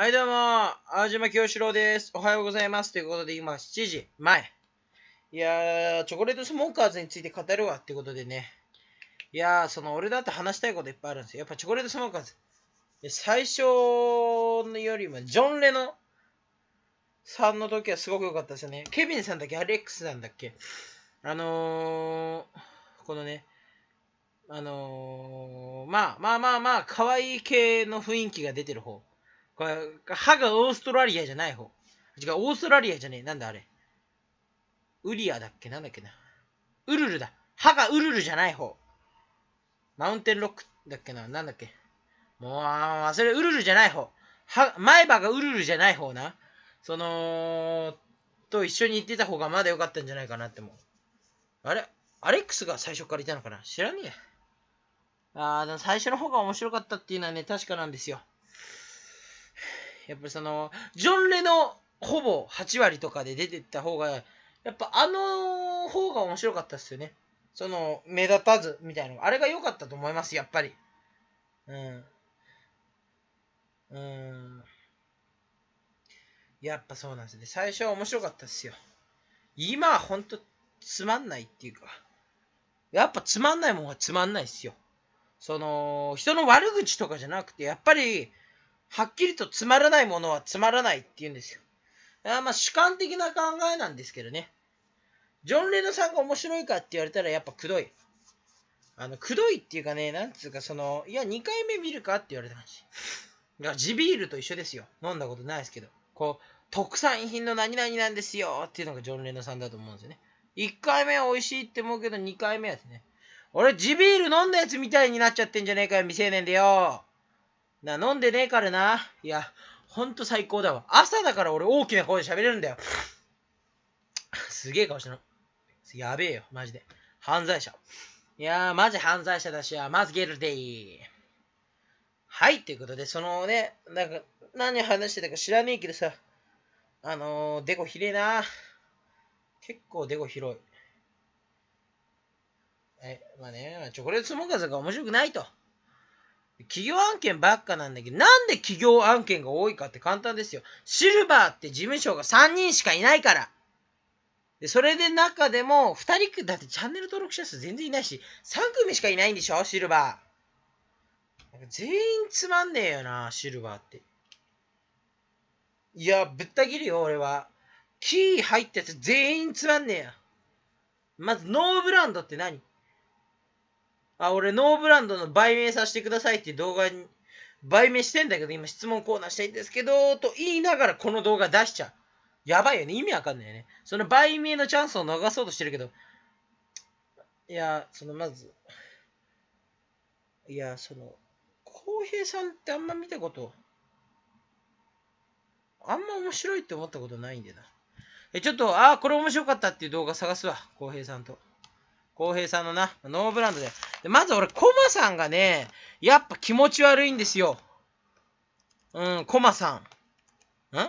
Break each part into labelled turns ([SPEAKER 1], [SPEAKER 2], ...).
[SPEAKER 1] はいどうも、青島清志郎です。おはようございます。ということで今7時前。いやー、チョコレートスモーカーズについて語るわってことでね。いやー、その俺だって話したいこといっぱいあるんですよ。やっぱチョコレートスモーカーズ。最初のよりも、ジョン・レノさんの時はすごく良かったですよね。ケビンさんだっけアレックスなんだっけあのー、このね、あのー、まあまあまあまあ、可愛い系の雰囲気が出てる方。これ、歯がオーストラリアじゃない方。違う、オーストラリアじゃねえ。なんだあれ。ウリアだっけなんだっけな。ウルルだ。歯がウルルじゃない方。マウンテンロックだっけな。なんだっけ。もう、忘れ、ウルルじゃない方。前歯がウルルじゃない方な。その、と一緒に行ってた方がまだ良かったんじゃないかなってもあれアレックスが最初からいたのかな知らねえ。ああ、でも最初の方が面白かったっていうのはね、確かなんですよ。やっぱりその、ジョンレのほぼ8割とかで出てった方が、やっぱあの方が面白かったっすよね。その、目立たずみたいなのが。あれが良かったと思います、やっぱり。うん。うん。やっぱそうなんですね。最初は面白かったっすよ。今はほんとつまんないっていうか。やっぱつまんないもんはつまんないっすよ。その、人の悪口とかじゃなくて、やっぱり、はっきりとつまらないものはつまらないって言うんですよ。あまあ主観的な考えなんですけどね。ジョン・レノさんが面白いかって言われたらやっぱくどい。あの、くどいっていうかね、なんつうかその、いや、2回目見るかって言われた話。いや、地ビールと一緒ですよ。飲んだことないですけど。こう、特産品の何々なんですよっていうのがジョン・レノさんだと思うんですよね。1回目は美味しいって思うけど、2回目はですね。俺、地ビール飲んだやつみたいになっちゃってんじゃねえかよ、未成年でよ。な、飲んでねえからな。いや、ほんと最高だわ。朝だから俺大きな声で喋れるんだよ。すげえ顔してる。やべえよ、マジで。犯罪者。いやー、マジ犯罪者だし、まずゲルデイ。はい、ということで、そのね、なんか、何話してたか知らねえけどさ、あのー、デコひれえな。結構デコ広い。え、まあね、チョコレートスモーカーズが面白くないと。企業案件ばっかなんだけど、なんで企業案件が多いかって簡単ですよ。シルバーって事務所が3人しかいないから。で、それで中でも、2人、だってチャンネル登録者数全然いないし、3組しかいないんでしょシルバー。なんか全員つまんねえよな、シルバーって。いや、ぶった切るよ、俺は。キー入ったやつ全員つまんねえよ。まず、ノーブランドって何あ、俺ノーブランドの売名させてくださいって動画に、売名してんだけど、今質問コーナーしたいんですけど、と言いながらこの動画出しちゃう。やばいよね。意味わかんないよね。その売名のチャンスを逃そうとしてるけど、いや、そのまず、いや、その、浩平さんってあんま見たこと、あんま面白いって思ったことないんでな。え、ちょっと、ああ、これ面白かったっていう動画探すわ、浩平さんと。浩平さんのな、ノーブランドで。でまず俺、コマさんがね、やっぱ気持ち悪いんですよ。うん、コマさん。ん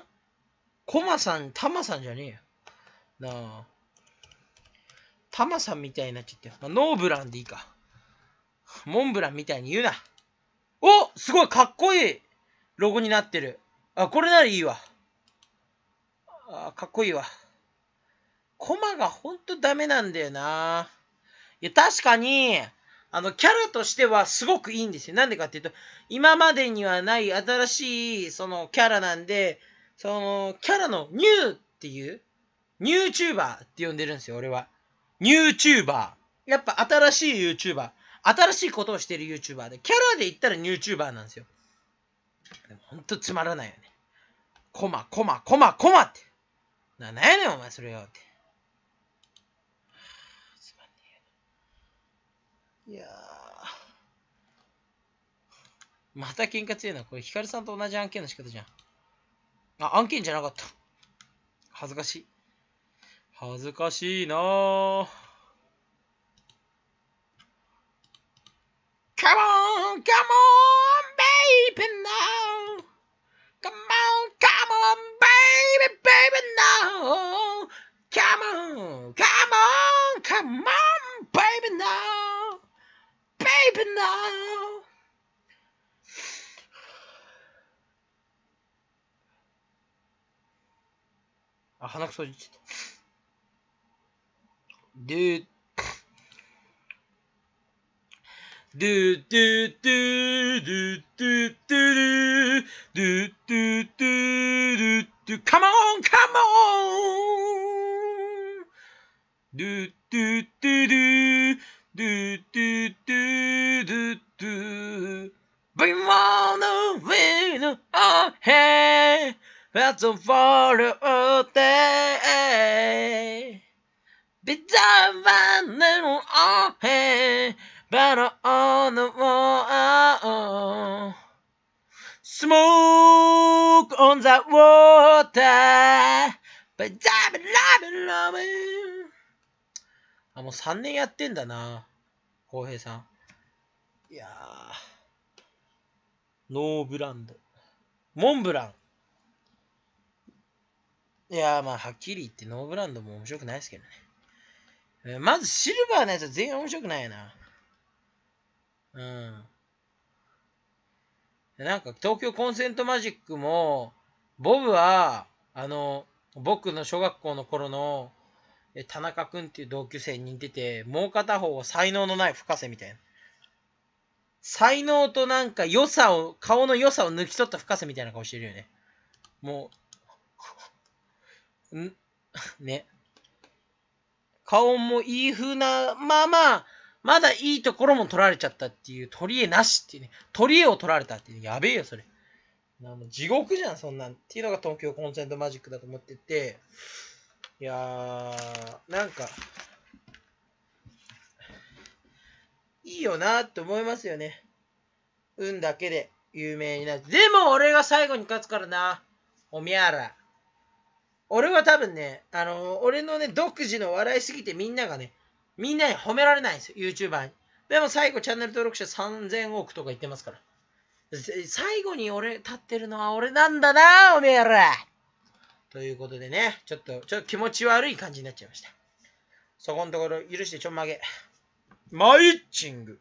[SPEAKER 1] コマさん、タマさんじゃねえよ。なあ。タマさんみたいになっちゃってまあ、ノーブランでいいか。モンブランみたいに言うな。おすごいかっこいいロゴになってる。あ、これならいいわ。あ、かっこいいわ。コマがほんとダメなんだよな。や、確かに、あの、キャラとしてはすごくいいんですよ。なんでかっていうと、今までにはない新しい、その、キャラなんで、その、キャラのニューっていう、ニューチューバーって呼んでるんですよ、俺は。ニューチューバー。やっぱ新しいユーチューバー。新しいことをしてる YouTuber で、キャラで言ったらニューチューバーなんですよ。でもほんとつまらないよね。コマ、コマ、コマ、コマって。な、なんやねんお前それよって。いやまた喧嘩強いな。これ、ヒカルさんと同じ案件の仕方じゃん。あ、案件じゃなかった。恥ずかしい。恥ずかしいなぁ。Come on, come on, baby now. Come on, come on, baby, baby now. Come on, come on. sleeping now. I cannot do do do do do do do do dude, dude, dude, dude, come on, come on. do do do do. Do, do, do, do, do. Bring er on the wind, oh, hey, that's a far day. Be done little, oh, hey, better on the wall. Smoke on that water, but I'm loving, loving. あ、もう3年やってんだな、浩平さん。いやー、ノーブランド。モンブラン。いやー、まあ、はっきり言ってノーブランドも面白くないですけどね。えまずシルバーのやつは全員面白くないよな。うん。なんか東京コンセントマジックも、ボブは、あの、僕の小学校の頃の田中君っていう同級生に似てて、もう片方は才能のない深瀬みたいな。才能となんか良さを、顔の良さを抜き取った深瀬みたいな顔してるよね。もう、ん、ね。顔もいい風な、まあまあ、まだいいところも取られちゃったっていう、取り柄なしっていうね。取り柄を取られたっていう、ね、やべえよ、それ。地獄じゃん、そんなん。っていうのが東京コンセントマジックだと思ってて。いやー、なんか、いいよなって思いますよね。運だけで有名になる。でも俺が最後に勝つからな。おみやら。俺は多分ね、あのー、俺のね、独自の笑いすぎてみんながね、みんなに褒められないんですよ、YouTuber に。でも最後、チャンネル登録者3000億とか言ってますから。最後に俺立ってるのは俺なんだな、おめえらということでね、ちょっと、ちょっと気持ち悪い感じになっちゃいました。そこのところ許してちょんまげ。マイッチング。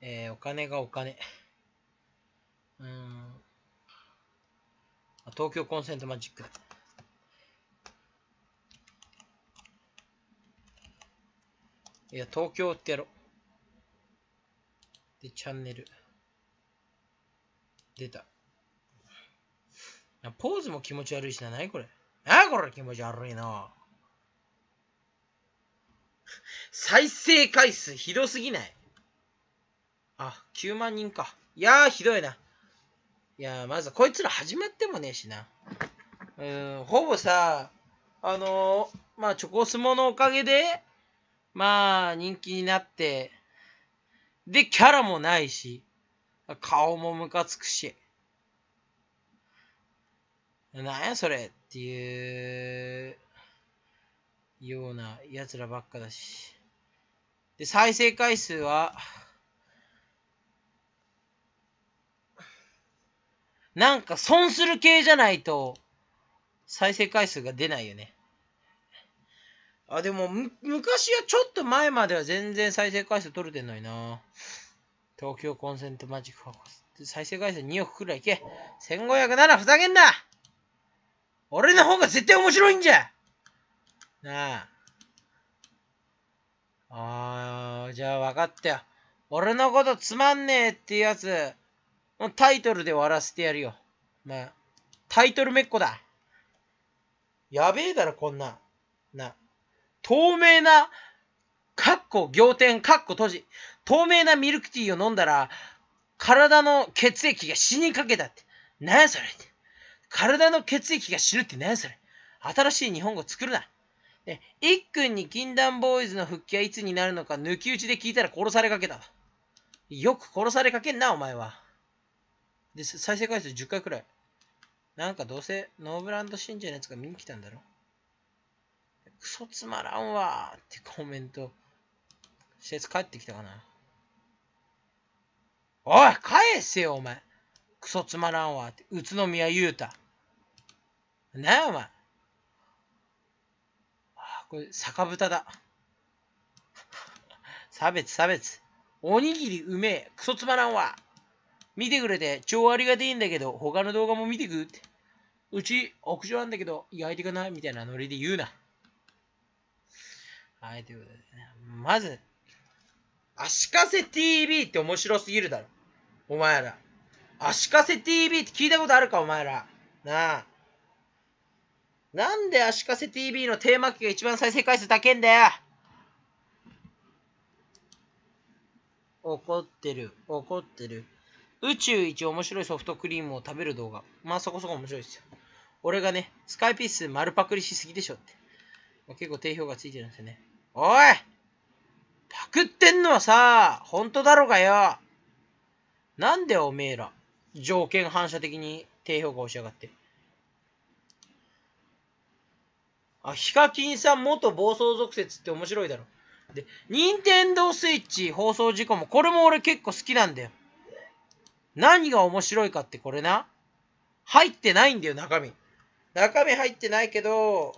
[SPEAKER 1] えー、お金がお金。うん。東京コンセントマジックだ。いや、東京ってやろう。で、チャンネル。出た。ポーズも気持ち悪いしな、ないこれ。なあこれ気持ち悪いな。再生回数ひどすぎないあ、9万人か。いやー、ひどいな。いやー、まずこいつら始まってもねえしな。うーん、ほぼさ、あのー、まあ、チョコスモのおかげで、まあ、人気になって、で、キャラもないし、顔もムカつくし。なんやそれっていうような奴らばっかだし。で、再生回数は、なんか損する系じゃないと、再生回数が出ないよね。あ、でも、昔はちょっと前までは全然再生回数取れてんのにな。東京コンセントマジックフォーカス。再生回数2億くらいいけ。1500ならふざけんな俺の方が絶対面白いんじゃなあ。ああ、じゃあ分かったよ。俺のことつまんねえってやつ、タイトルで終わらせてやるよ。まあ、タイトルめっこだ。やべえだろ、こんな。な。透明な、かっこ、仰天、かっこ閉じ。透明なミルクティーを飲んだら、体の血液が死にかけたって。何やそれって。体の血液が死ぬって何やそれ。新しい日本語作るな。で、いっくんに禁断ボーイズの復帰はいつになるのか抜き打ちで聞いたら殺されかけたわ。よく殺されかけんな、お前は。で、再生回数10回くらい。なんかどうせノーブランド信者のやつが見に来たんだろクソつまらんわーってコメントし設帰ってきたかな。おい返せよお前クソつまらんわって宇都宮雄太なあお前あこれ酒豚だ 差別差別おにぎりうめえクソつまらんわ見てくれて超ありがていいんだけど他の動画も見てくってうち屋上なんだけど焼いてくないみたいなノリで言うなはいということでねまず足かせ TV って面白すぎるだろお前ら。足かせ TV って聞いたことあるか、お前ら。なあ。なんで足かせ TV のテーマ機が一番再生回数高いんだよ怒ってる、怒ってる。宇宙一面白いソフトクリームを食べる動画。まあそこそこ面白いですよ。俺がね、スカイピース丸パクリしすぎでしょって。まあ、結構定評がついてるんですよね。おいパクってんのはさ、本当だろうがよなんでおめえら、条件反射的に低評価をしやがって。あ、ヒカキンさん元暴走俗説って面白いだろ。で、任天堂スイッチ放送事故も、これも俺結構好きなんだよ。何が面白いかってこれな、入ってないんだよ、中身。中身入ってないけど、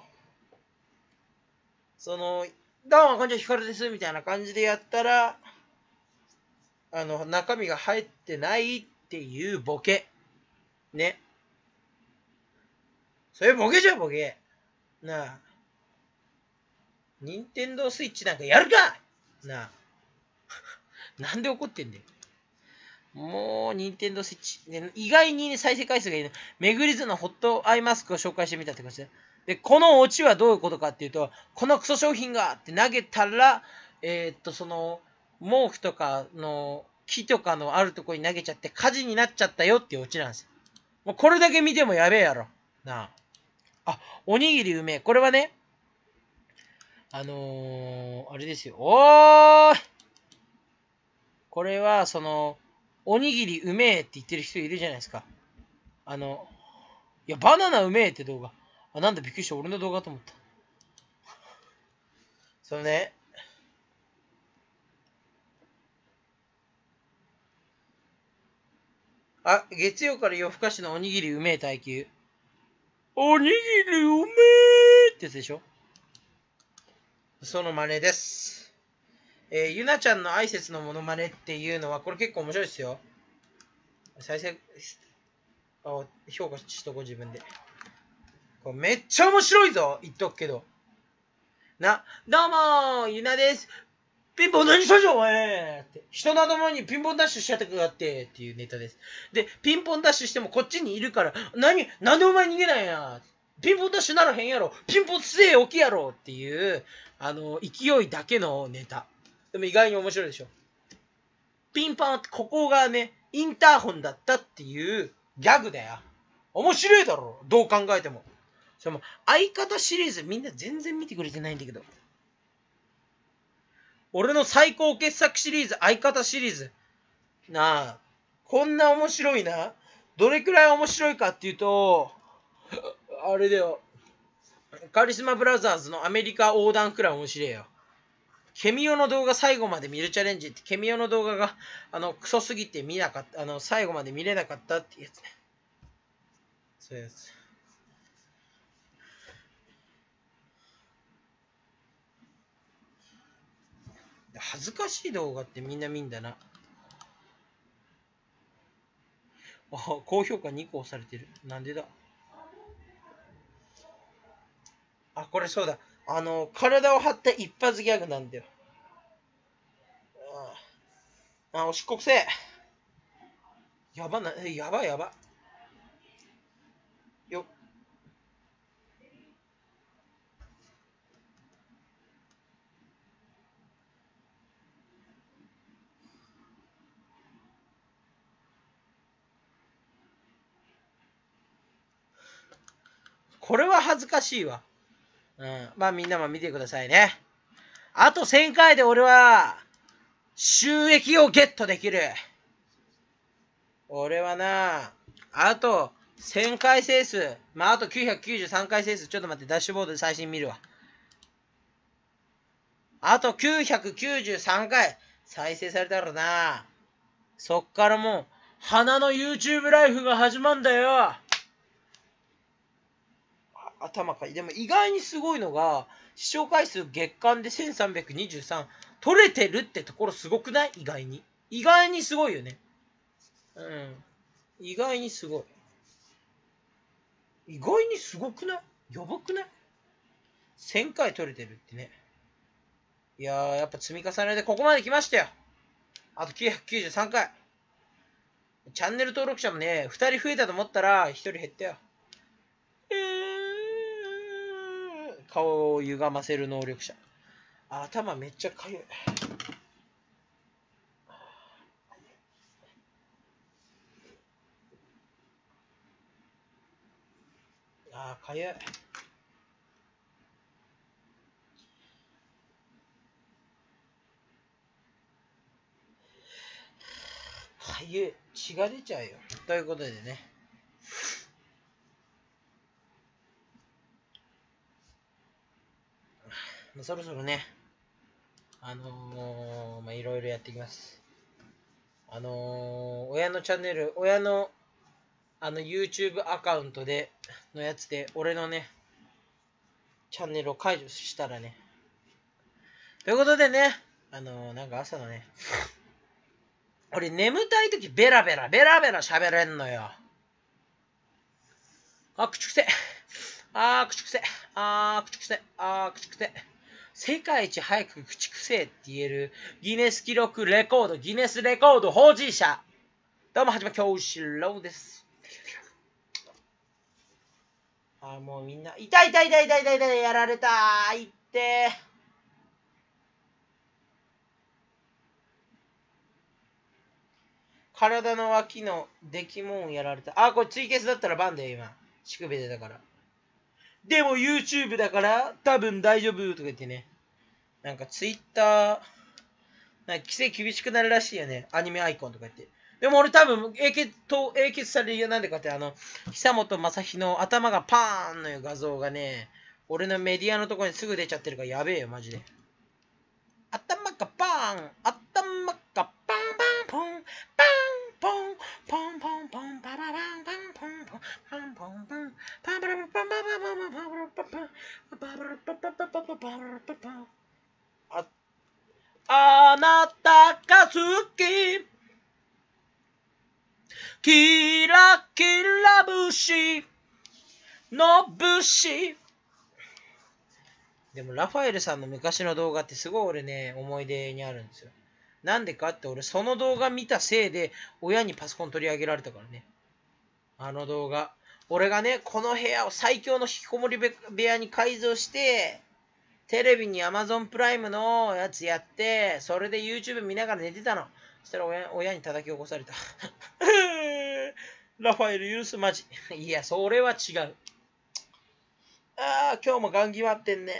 [SPEAKER 1] その、どうも、こんにちは、ヒカルです、みたいな感じでやったら、あの、中身が入ってないっていうボケ。ね。それボケじゃボケ。なあ。任天堂スイッチなんかやるかなあ。なんで怒ってんだよ。もう、任天堂スイッチ。ね、意外に、ね、再生回数がいいの、めぐりずのホットアイマスクを紹介してみたって感じで。で、このオチはどういうことかっていうと、このクソ商品がって投げたら、えー、っと、その、毛布とかの木とかのあるとこに投げちゃって火事になっちゃったよっていうオチなんですよ。もうこれだけ見てもやべえやろ。なあ。あ、おにぎりうめえ。これはね、あのー、あれですよ。おーいこれは、その、おにぎりうめえって言ってる人いるじゃないですか。あの、いや、バナナうめえって動画。あ、なんだびっくりした。俺の動画と思った。そのね、あ、月曜から夜更かしのおにぎりうめえ耐久。おにぎりうめえってやつでしょその真似です。えー、ゆなちゃんの挨拶のモノマネっていうのは、これ結構面白いですよ。再生、あ、評価しとこう自分で。これめっちゃ面白いぞ言っとくけど。な、どうもゆなですピンポン何したじゃんお前って。人の頭にピンポンダッシュしちゃったかって、っていうネタです。で、ピンポンダッシュしてもこっちにいるから、何、なんでお前逃げないやピンポンダッシュならへんやろピンポンすえ起きやろっていう、あの、勢いだけのネタ。でも意外に面白いでしょ。ピンポンってここがね、インターホンだったっていうギャグだよ。面白いだろどう考えても。そのも、相方シリーズみんな全然見てくれてないんだけど。俺の最高傑作シリーズ、相方シリーズ。なあ、こんな面白いな。どれくらい面白いかっていうと、あれだよ。カリスマブラザーズのアメリカ横断くらい面白いよ。ケミオの動画最後まで見るチャレンジって、ケミオの動画が、あの、クソすぎて見なかった、あの、最後まで見れなかったってやつね。そうやつ。恥ずかしい動画ってみんな見んだな。あ、高評価2個押されてる。なんでだあ、これそうだ。あの、体を張った一発ギャグなんだよ。あ、あおしっこくせえ。やばな、やばやば。これは恥ずかしいわ。うん。まあみんなも見てくださいね。あと1000回で俺は、収益をゲットできる。俺はな、あと1000回整数、まああと993回整数、ちょっと待って、ダッシュボードで最新見るわ。あと993回再生されたらな。そっからもう、花の YouTube ライフが始まんだよ。頭かいでも意外にすごいのが、視聴回数月間で1323、取れてるってところすごくない意外に。意外にすごいよね。うん。意外にすごい。意外にすごくないやばくない ?1000 回取れてるってね。いやー、やっぱ積み重ねでここまで来ましたよ。あと993回。チャンネル登録者もね、2人増えたと思ったら1人減ったよ。顔を歪ませる能力者。頭めっちゃかゆい。あー、かゆい。かゆい。血が出ちゃうよ。ということでね。まあ、そろそろね、あのー、まあ、いろいろやっていきます。あのー、親のチャンネル、親の、あの、YouTube アカウントで、のやつで、俺のね、チャンネルを解除したらね。ということでね、あのー、なんか朝のね、俺眠たい時ベラベラ、ベラベラ喋れんのよ。あ、口くせ。あー、口くせ。あー、口くせ。あー、口くせ。世界一早く駆せえって言えるギネス記録レコード、ギネスレコード保持者。どうも、はじめ京志郎です。あもうみんな、痛い痛い痛い痛い痛い痛い、やられたー、いって体の脇の出来もんやられた。あこれ追決だったらバンだよ、今。乳首出たから。でも YouTube だから多分大丈夫とか言ってね。なんか Twitter、なんか規制厳しくなるらしいよね。アニメアイコンとか言って。でも俺多分英傑と、英傑されるよ。なんでかって、あの、久本雅彦の頭がパーンの画像がね、俺のメディアのとこにすぐ出ちゃってるからやべえよ、マジで。頭がパーンあなたが好きキラキラ節の節でもラファエルさんの昔の動画ってすごい俺ね思い出にあるんですよなんでかって俺その動画見たせいで親にパソコン取り上げられたからねあの動画俺がねこの部屋を最強の引きこもり部屋に改造してテレビに Amazon プライムのやつやって、それで YouTube 見ながら寝てたの。そしたら親親に叩き起こされた。ラファエル許すマジ。いや、それは違う。ああ、今日もガンギ割ってんね。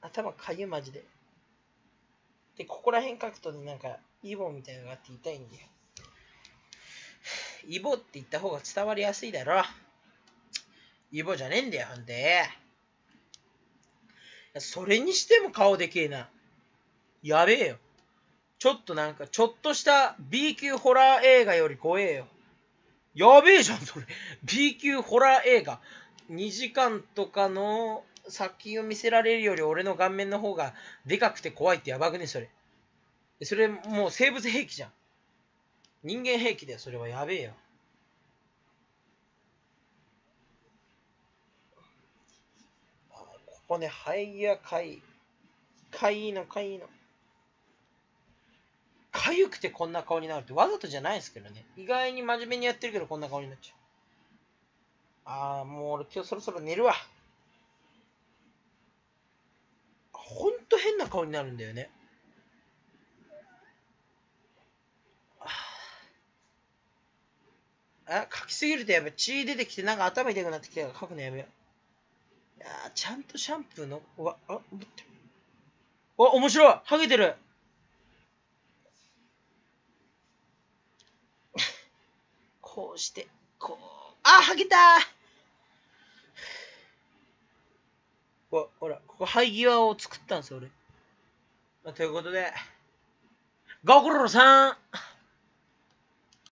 [SPEAKER 1] 頭かゆマジで。で、ここら辺書くとね、なんか、イボみたいなのがあって痛いんだよ。イボって言った方が伝わりやすいだろ。イボじゃねえんだよ、ほんで。それにしても顔でけえな。やべえよ。ちょっとなんか、ちょっとした B 級ホラー映画より怖えよ。やべえじゃん、それ。B 級ホラー映画。2時間とかの作品を見せられるより俺の顔面の方がでかくて怖いってやばくね、それ。それもう生物兵器じゃん。人間兵器だよ、それはやべえよ。こね、はいやかい。かいの、かいの。かゆくてこんな顔になるってわざとじゃないですけどね。意外に真面目にやってるけどこんな顔になっちゃう。ああ、もう俺今日そろそろ寝るわ。ほんと変な顔になるんだよね。あ、書きすぎるとやっぱ血出てきてなんか頭痛くなってきたから書くのやめよう。やちゃんとシャンプーの、わ、あ、待って。わ、面白いハゲてる こうして、こう。あ、ハゲたわ、ほら、ここ、灰際を作ったんですよ、俺。まあ、ということで、ご苦労さん